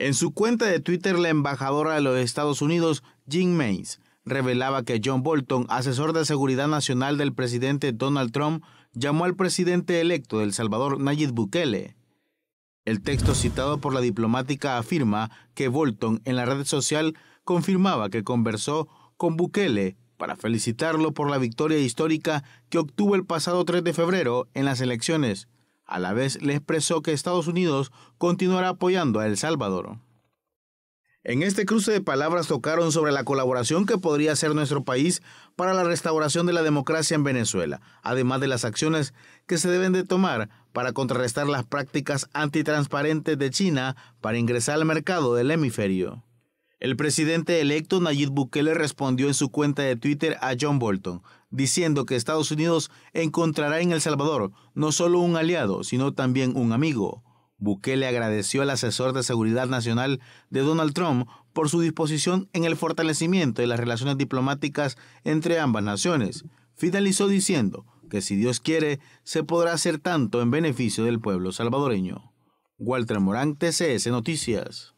En su cuenta de Twitter, la embajadora de los Estados Unidos, Jean Mays, revelaba que John Bolton, asesor de seguridad nacional del presidente Donald Trump, llamó al presidente electo del Salvador, Nayib Bukele. El texto citado por la diplomática afirma que Bolton en la red social confirmaba que conversó con Bukele para felicitarlo por la victoria histórica que obtuvo el pasado 3 de febrero en las elecciones a la vez le expresó que Estados Unidos continuará apoyando a El Salvador. En este cruce de palabras tocaron sobre la colaboración que podría hacer nuestro país para la restauración de la democracia en Venezuela, además de las acciones que se deben de tomar para contrarrestar las prácticas antitransparentes de China para ingresar al mercado del hemisferio. El presidente electo Nayib Bukele respondió en su cuenta de Twitter a John Bolton, diciendo que Estados Unidos encontrará en El Salvador no solo un aliado, sino también un amigo. Bukele agradeció al asesor de Seguridad Nacional de Donald Trump por su disposición en el fortalecimiento de las relaciones diplomáticas entre ambas naciones. Finalizó diciendo que si Dios quiere, se podrá hacer tanto en beneficio del pueblo salvadoreño. Walter Morán, TCS Noticias.